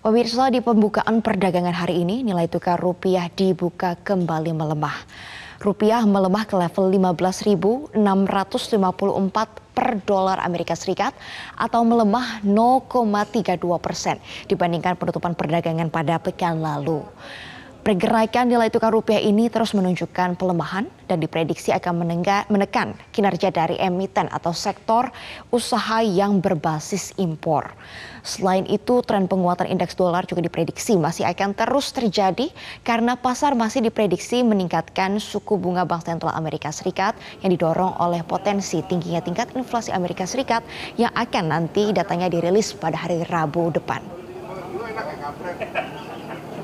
Pemirsa di pembukaan perdagangan hari ini nilai tukar rupiah dibuka kembali melemah. Rupiah melemah ke level 15.654 per dolar Amerika Serikat atau melemah 0,32 persen dibandingkan penutupan perdagangan pada pekan lalu. Pergerakan nilai tukar rupiah ini terus menunjukkan pelemahan dan diprediksi akan menekan kinerja dari emiten atau sektor usaha yang berbasis impor. Selain itu, tren penguatan indeks dolar juga diprediksi masih akan terus terjadi karena pasar masih diprediksi meningkatkan suku bunga Bank Sentral Amerika Serikat yang didorong oleh potensi tingginya tingkat inflasi Amerika Serikat yang akan nanti datanya dirilis pada hari Rabu depan.